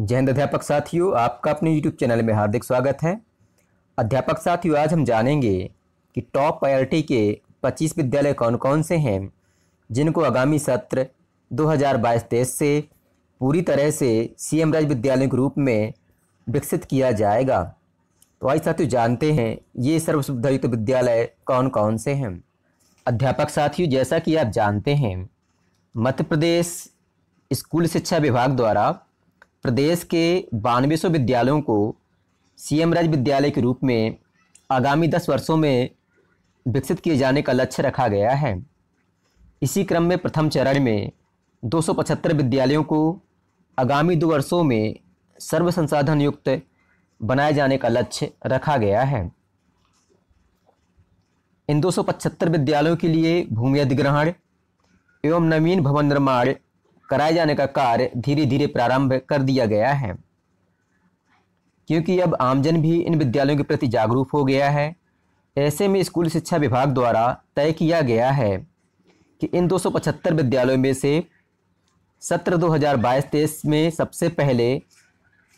जय हिंद अध्यापक साथियों आपका अपने यूट्यूब चैनल में हार्दिक स्वागत है अध्यापक साथियों आज हम जानेंगे कि टॉप प्रायोरिटी के 25 विद्यालय कौन कौन से हैं जिनको आगामी सत्र 2022-23 से पूरी तरह से सी एम राज्य विद्यालय के रूप में विकसित किया जाएगा तो आज साथियों जानते हैं ये सर्वसुविधायुक्त विद्यालय कौन कौन से हैं अध्यापक साथियों जैसा कि आप जानते हैं मध्य प्रदेश स्कूल शिक्षा विभाग द्वारा प्रदेश के बानवे सौ विद्यालयों को सीएम राज्य विद्यालय के रूप में आगामी दस वर्षों में विकसित किए जाने का लक्ष्य रखा गया है इसी क्रम में प्रथम चरण में 275 विद्यालयों को आगामी दो वर्षों में सर्व संसाधन युक्त बनाए जाने का लक्ष्य रखा गया है इन 275 विद्यालयों के लिए भूमि अधिग्रहण एवं नवीन भवन निर्माण कराए जाने का कार्य धीरे धीरे प्रारंभ कर दिया गया है क्योंकि अब आमजन भी इन विद्यालयों के प्रति जागरूक हो गया है ऐसे में स्कूल शिक्षा विभाग द्वारा तय किया गया है कि इन 275 विद्यालयों में से सत्र 2022-23 में सबसे पहले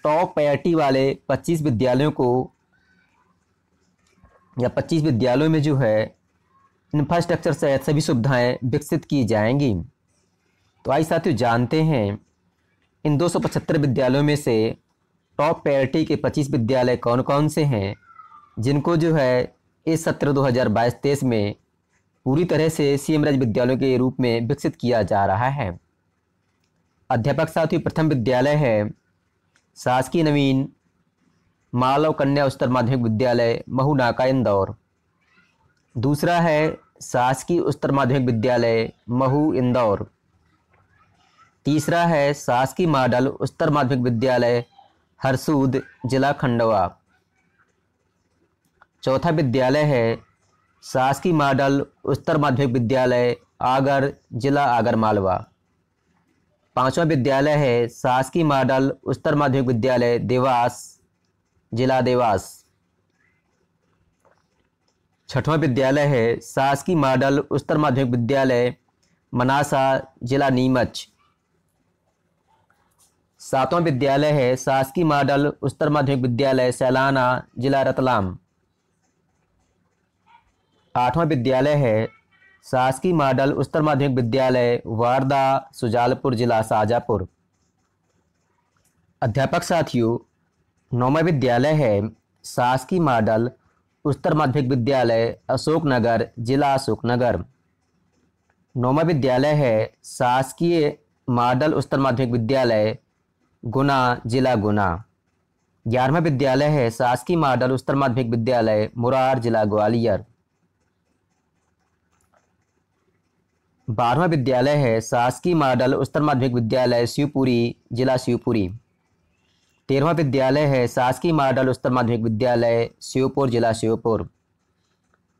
टॉप पैटी वाले 25 विद्यालयों को या 25 विद्यालयों में जो है इंफ्रास्ट्रक्चर सहित सभी सुविधाएं विकसित की जाएंगी तो आई साथियों जानते हैं इन 275 विद्यालयों में से टॉप पैरिटी के 25 विद्यालय कौन कौन से हैं जिनको जो है इस सत्र 2022-23 में पूरी तरह से सीएम राज्य विद्यालयों के रूप में विकसित किया जा रहा है अध्यापक साथियों प्रथम विद्यालय है शासकीय नवीन मालव कन्या उच्चतर माध्यमिक विद्यालय महू नाका इंदौर दूसरा है शासकीय उच्चतर माध्यमिक विद्यालय महू इंदौर तीसरा है शासकीय मॉडल उत्तर माध्यमिक विद्यालय हरसूद जिला खंडवा चौथा विद्यालय है शासकीय मॉडल उत्तर माध्यमिक विद्यालय आगर जिला आगर मालवा पाँचवा विद्यालय है शासकीय मॉडल उत्तर माध्यमिक विद्यालय देवास जिला देवास छठवां विद्यालय है शासकीय मॉडल उत्तर माध्यमिक विद्यालय मनासा जिला नीमच सातवां विद्यालय है शासकीय मॉडल उच्चतर माध्यमिक विद्यालय सैलाना जिला रतलाम आठवां विद्यालय है शासकीय मॉडल उच्चतर माध्यमिक विद्यालय वारदा सुजालपुर जिला शाहजहापुर अध्यापक साथियों नौवा विद्यालय है शासकीय मॉडल उच्चतर माध्यमिक विद्यालय अशोकनगर जिला अशोकनगर नौवा विद्यालय है शासकीय मॉडल उच्चतर माध्यमिक विद्यालय गुना जिला गुना ग्यारहवा विद्यालय है शासकीय मॉडल उत्तर माध्यमिक विद्यालय मुरार जिला ग्वालियर बारहवा विद्यालय है शासकीय मॉडल उत्तर माध्यमिक विद्यालय शिवपुरी जिला शिवपुरी तेरहवा विद्यालय है शासकीय मॉडल उत्तर माध्यमिक विद्यालय शिवपुर जिला शिवपुर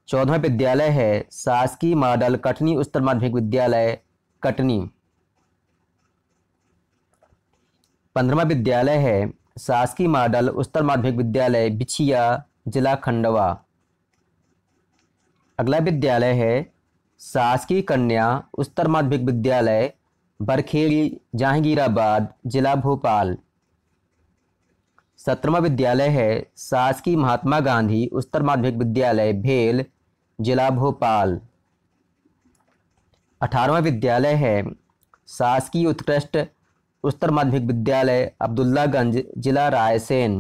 चौदहवा विद्यालय है शासकीय मॉडल कटनी उत्तर माध्यमिक विद्यालय कटनी पंद्रवा विद्यालय है शासकीय मॉडल उत्तर माध्यमिक विद्यालय बिछिया जिला खंडवा अगला विद्यालय है शासकीय कन्या उत्तर माध्यमिक विद्यालय बरखेड़ी जहांगीराबाद जिला भोपाल सत्रवा विद्यालय है शासकीय महात्मा गांधी उत्तर माध्यमिक विद्यालय भेल जिला भोपाल अठारवा विद्यालय है शासकीय उत्कृष्ट उत्तर माध्यमिक विद्यालय अब्दुल्लागंज जिला रायसेन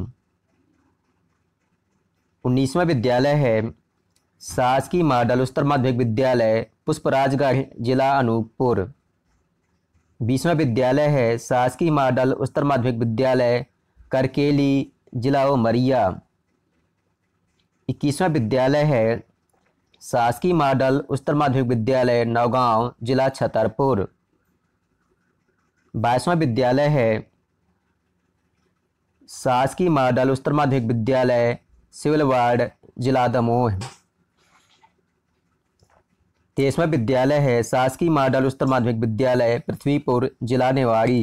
उन्नीसवा विद्यालय है शासकीय मॉडल उत्तर माध्यमिक विद्यालय पुष्पराजगढ़ जिला अनूपपुर बीसवा विद्यालय है शासकीय मॉडल उत्तर माध्यमिक विद्यालय करकेली जिला उमरिया इक्कीसवा विद्यालय है शासकीय मॉडल उत्तर माध्यमिक विद्यालय नौगांव जिला छतरपुर बाईसवां विद्यालय है शासकीय मॉडल उत्तर माध्यमिक विद्यालय सिविल वार्ड जिला दमोह तेईसवा विद्यालय है शासकीय मॉडल उत्तर माध्यमिक विद्यालय पृथ्वीपुर जिला नेवाड़ी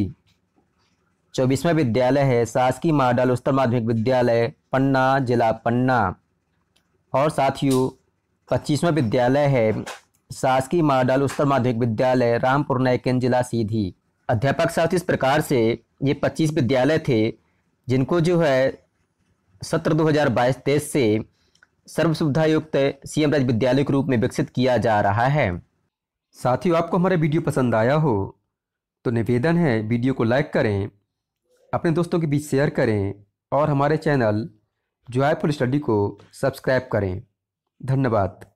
चौबीसवा विद्यालय है शासकीय मॉडल उत्तर माध्यमिक विद्यालय पन्ना जिला पन्ना और साथियों पच्चीसवा विद्यालय है शासकीय मॉडल उत्तर माध्यमिक विद्यालय रामपुर नैकेन जिला सीधी अध्यापक साथ इस प्रकार से ये 25 विद्यालय थे जिनको जो है सत्र 2022-23 से सर्व सुविधा युक्त सीएम राज विद्यालय के रूप में विकसित किया जा रहा है साथियों आपको हमारा वीडियो पसंद आया हो तो निवेदन है वीडियो को लाइक करें अपने दोस्तों के बीच शेयर करें और हमारे चैनल जॉयफुल स्टडी को सब्सक्राइब करें धन्यवाद